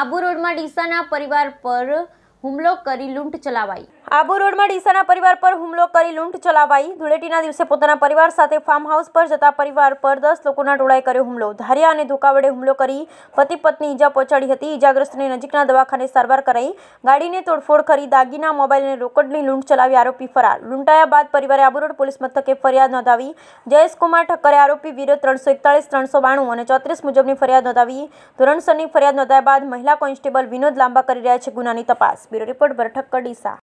આબુ રોડમાં ડીસાના પરિવાર પર હુમલો કરી લૂંટ ચલાવાઈ આબુ રોડમાં ડીસાના પરિવાર પર હુમલો કરી લૂંટ ચલાવાઈ ધૂળેટીના દિવસે પોતાના પરિવાર સાથે ફાર્મ હાઉસ પર જતા પરિવાર પર દસ લોકોના ટોળાએ કર્યો હુમલો ધારિયા અને ધોકા વડે હુમલો કરી પતિ પત્ની ઈજા પહોંચાડી હતી ઈજાગ્રસ્તને નજીકના દવાખાને સારવાર કરાઈ ગાડીને તોડફોડ કરી દાગીના મોબાઈલ અને રોકડની લૂંટ ચલાવી આરોપી ફરાર લૂંટાયા બાદ પરિવારે રોડ પોલીસ મથકે ફરિયાદ નોંધાવી જયેશકુમાર ઠક્કરે આરોપી વિરોધ ત્રણસો એકતાળીસ ત્રણસો બાણું અને ચોત્રીસ મુજબની ફરિયાદ નોંધાવી ધોરણસરની ફરિયાદ નોંધાયા બાદ મહિલા કોન્સ્ટેબલ વિનોદ લાંબા કરી રહ્યા છે ગુનાની તપાસ બ્યુરો રિપોર્ટ ભરઠક્કર ડીસા